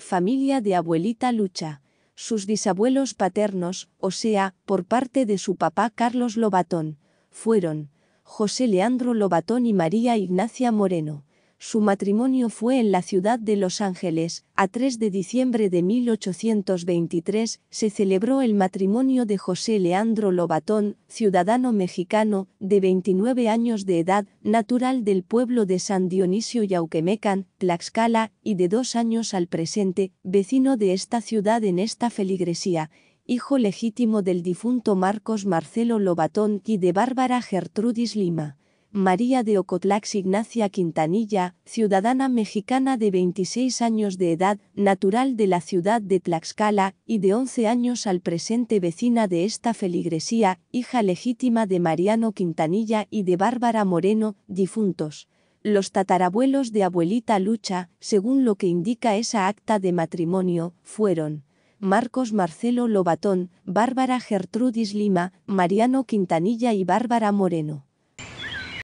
familia de abuelita Lucha, sus bisabuelos paternos, o sea, por parte de su papá Carlos Lobatón, fueron José Leandro Lobatón y María Ignacia Moreno. Su matrimonio fue en la ciudad de Los Ángeles, a 3 de diciembre de 1823, se celebró el matrimonio de José Leandro Lobatón, ciudadano mexicano, de 29 años de edad, natural del pueblo de San Dionisio Yauquemecan, Tlaxcala, y de dos años al presente, vecino de esta ciudad en esta feligresía, hijo legítimo del difunto Marcos Marcelo Lobatón y de Bárbara Gertrudis Lima. María de Ocotlax Ignacia Quintanilla, ciudadana mexicana de 26 años de edad, natural de la ciudad de Tlaxcala, y de 11 años al presente vecina de esta feligresía, hija legítima de Mariano Quintanilla y de Bárbara Moreno, difuntos. Los tatarabuelos de abuelita Lucha, según lo que indica esa acta de matrimonio, fueron. Marcos Marcelo Lobatón, Bárbara Gertrudis Lima, Mariano Quintanilla y Bárbara Moreno.